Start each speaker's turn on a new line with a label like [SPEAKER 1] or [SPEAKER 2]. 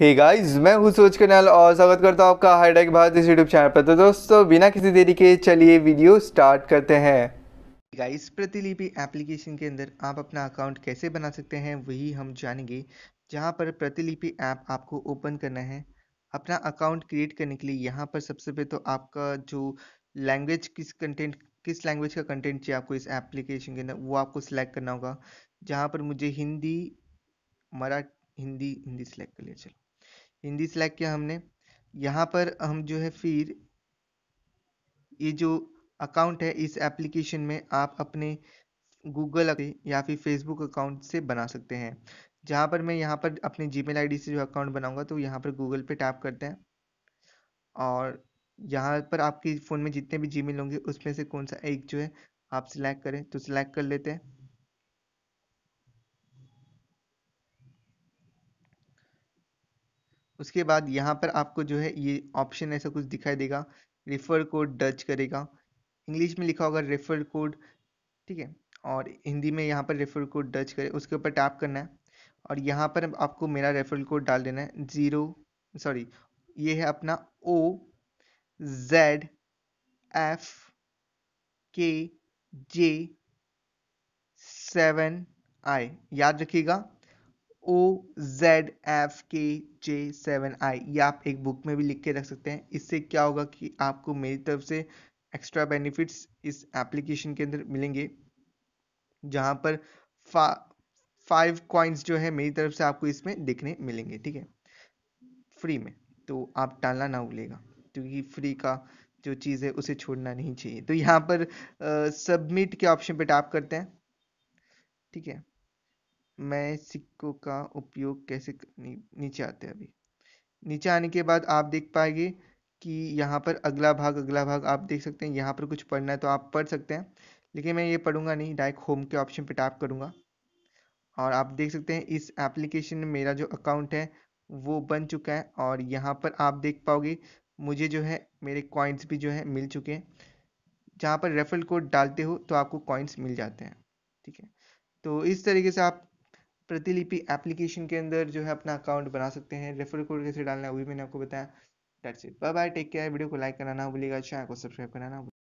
[SPEAKER 1] hey guys, मैं हूँ सूरज कन्याल और स्वागत करता हूँ आपका हाईटेक भारत इस यूट्यूब चैनल पर तो दोस्तों बिना किसी देरी के चलिए वीडियो स्टार्ट करते हैं गाइस hey प्रतिलिपि एप्लीकेशन के अंदर आप अपना अकाउंट कैसे बना सकते हैं वही हम जानेंगे जहाँ पर प्रतिलिपि ऐप आप आपको ओपन करना है अपना अकाउंट क्रिएट करने के लिए यहाँ पर सबसे पहले तो आपका जो लैंग्वेज किस कंटेंट किस लैंग्वेज का कंटेंट चाहिए आपको इस एप्लीकेशन के अंदर वो आपको सिलेक्ट करना होगा जहाँ पर मुझे हिंदी मराठी हिंदी हिंदी सेलेक्ट कर लिया चलो हिंदी सेलेक्ट किया हमने यहाँ पर हम जो है फिर ये जो अकाउंट है इस एप्लीकेशन में आप अपने गूगल या फिर फेसबुक अकाउंट से बना सकते हैं जहाँ पर मैं यहाँ पर अपने जी मेल से जो अकाउंट बनाऊँगा तो यहाँ पर गूगल पे टैप करते हैं और यहाँ पर आपके फ़ोन में जितने भी जी होंगे उसमें से कौन सा एक जो है आप सिलेक्ट करें तो सिलेक्ट कर लेते हैं उसके बाद यहाँ पर आपको जो है ये ऑप्शन ऐसा कुछ दिखाई देगा रेफर कोड डच करेगा इंग्लिश में लिखा होगा रेफर कोड ठीक है और हिंदी में यहाँ पर रेफर कोड डच करे उसके ऊपर टैप करना है और यहाँ पर आपको मेरा रेफर कोड डाल देना है ज़ीरो सॉरी ये है अपना ओ जेड एफ के जे सेवन आई याद रखिएगा ओ जेड एफ के जे सेवन आई ये आप एक बुक में भी लिख के रख सकते हैं इससे क्या होगा कि आपको मेरी तरफ से एक्स्ट्रा बेनिफिट्स इस एप्लीकेशन के अंदर मिलेंगे जहां पर फा फाइव कॉइन्स जो है मेरी तरफ से आपको इसमें देखने मिलेंगे ठीक है फ्री में तो आप टालना ना भूलेगा क्योंकि फ्री का जो चीज़ है उसे छोड़ना नहीं चाहिए तो यहाँ पर सबमिट के ऑप्शन पे टैप करते हैं ठीक है मैं सिक्कों का उपयोग कैसे नीचे आते हैं अभी नीचे आने के बाद आप देख पाएंगे कि यहाँ पर अगला भाग अगला भाग आप देख सकते हैं यहाँ पर कुछ पढ़ना है तो आप पढ़ सकते हैं लेकिन मैं ये पढ़ूंगा नहीं डायरेक्ट होम के ऑप्शन पे टैप करूँगा और आप देख सकते हैं इस एप्लीकेशन में मेरा जो अकाउंट है वो बन चुका है और यहाँ पर आप देख पाओगे मुझे जो है मेरे कॉइन्स भी जो है मिल चुके हैं जहाँ पर रेफरल कोड डालते हो तो आपको कॉइन्स मिल जाते हैं ठीक है तो इस तरीके से आप प्रतिलिपि एप्लीकेशन के अंदर जो है अपना अकाउंट बना सकते हैं रेफर कोड कैसे डालना है वो भी मैंने आपको बताया that's it bye bye take care video को लाइक करना ना भूलिएगा चैनल को सब्सक्राइब करना ना